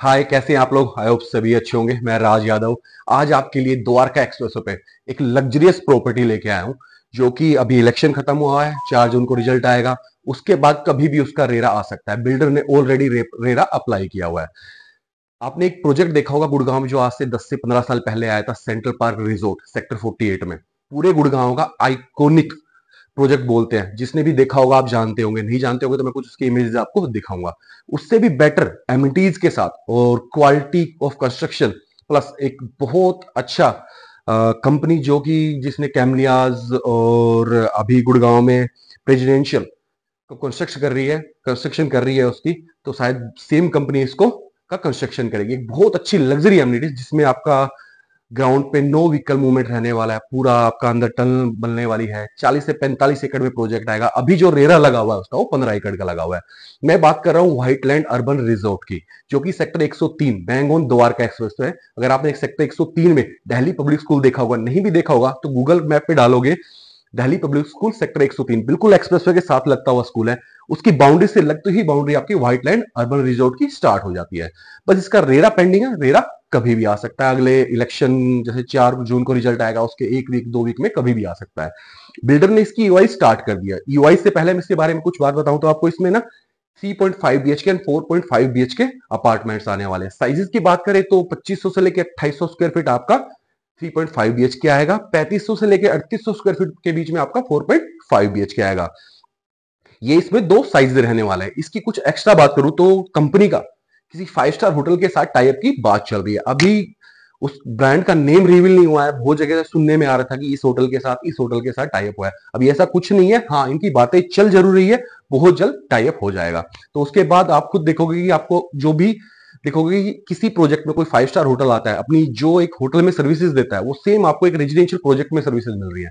हाय कैसे हैं आप लोग आई होप सभी अच्छे होंगे मैं राज यादव आज आपके लिए द्वारका एक्सप्रेस पे एक लग्जरियस प्रॉपर्टी लेके आया हूँ जो कि अभी इलेक्शन खत्म हुआ है चार जून को रिजल्ट आएगा उसके बाद कभी भी उसका रेरा आ सकता है बिल्डर ने ऑलरेडी रेरा अप्लाई किया हुआ है आपने एक प्रोजेक्ट देखा होगा गुड़गांव में जो आज से दस से पंद्रह साल पहले आया था central park resort sector forty में पूरे गुड़गांव का आइकोनिक प्रोजेक्ट बोलते हैं जिसने भी देखा होगा आप जानते होंगे नहीं जानते होंगे तो मैं कुछ उसकी इमेजेस आपको दिखाऊंगा उससे भी बेटर एमिटीज के साथ और क्वालिटी ऑफ कंस्ट्रक्शन प्लस एक बहुत अच्छा कंपनी जो कि जिसने कैमलियाज और अभी गुड़गांव में प्रेजिडेंशियल को कंस्ट्रक्ट कर रही है कंस्ट्रक्शन कर रही है उसकी तो शायद सेम कंपनी इसको का कंस्ट्रक्शन करेगी एक बहुत अच्छी लग्जरी एमिटीज जिसमें आपका ग्राउंड पे नो व्हीकल मूवमेंट रहने वाला है पूरा आपका अंदर टनल बनने वाली है 40 से 45 एकड़ में प्रोजेक्ट आएगा अभी जो रेरा लगा हुआ है उसका वो 15 एकड़ का लगा हुआ है मैं बात कर रहा हूँ व्हाइट लैंड अर्बन रिजोर्ट की जो कि सेक्टर 103 बैंगोन द्वारका एक्सप्रेस है अगर आपने एक सेक्टर 103 में डेहली पब्लिक स्कूल देखा होगा नहीं भी देखा होगा तो गूगल मैप पे डालोगे दिल्ली पब्लिक स्कूल सेक्टर 103 बिल्कुल एक्सप्रेसवे के साथ लगता हुआ स्कूल है उसकी बाउंड्री से लगती ही बाउंड्री आपकी व्हाइट लैंड अर्बन रिजोर्ट की स्टार्ट हो जाती है बस इसका रेरा पेंडिंग है रेरा कभी भी आ सकता है अगले इलेक्शन जैसे चार जून को रिजल्ट आएगा उसके एक वीक दो वीक में कभी भी आ सकता है बिल्डर ने इसकी यूआई स्टार्ट कर दिया यूआई से पहले मैं इसके बारे में कुछ बात बताऊं तो आपको इसमें ना 3.5 बीएचके एंड 4.5 बीएचके अपार्टमेंट्स आने वाले हैं साइजेस की बात करें तो 2500 से लेकर 2800 स्क्वायर फीट आपका 3.5 बीएचके आएगा 3500 से लेकर 3800 स्क्वायर फीट के बीच में आपका 4.5 बीएचके आएगा ये इसमें दो साइज रहने वाला है इसकी कुछ एक्स्ट्रा बात करूं तो कंपनी का किसी फाइव स्टार होटल के साथ टाइप की बात चल रही है अभी उस ब्रांड का नेम रिवील नहीं हुआ है बहुत जगह से सुनने में आ रहा था कि इस होटल के साथ इस होटल के साथ टाइप हुआ है अभी ऐसा कुछ नहीं है हाँ इनकी बातें चल जरूर रही है बहुत जल्द टाइप हो जाएगा तो उसके बाद आप खुद देखोगे कि आपको जो भी देखोगे कि किसी प्रोजेक्ट में कोई फाइव स्टार होटल आता है अपनी जो एक होटल में सर्विसेज देता है वो सेम आपको एक रेजिडेंशियल प्रोजेक्ट में सर्विसेज मिल रही है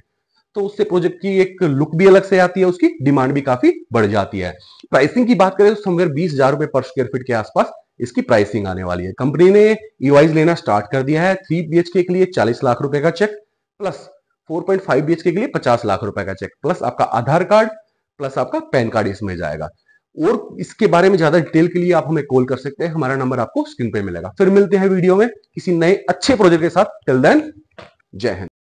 तो उससे प्रोजेक्ट की एक लुक भी अलग से आती है उसकी डिमांड भी काफी बढ़ जाती है प्राइसिंग की बात करें तो समवेयर बीस हजार रुपए पर स्क्वेयर फीट के आसपास इसकी प्राइसिंग आने वाली है कंपनी ने ईवाइज e लेना स्टार्ट कर दिया है थ्री बी के लिए चालीस लाख रुपए का check plus four point five B के लिए पचास लाख रुपए का चेक प्लस आपका आधार कार्ड प्लस आपका पैन कार्ड इसमें जाएगा और इसके बारे में ज्यादा डिटेल के लिए आप हमें कॉल कर सकते हैं हमारा नंबर आपको स्क्रीन पे मिलेगा फिर मिलते हैं वीडियो में किसी नए अच्छे प्रोजेक्ट के साथ टिल देन जय हिंद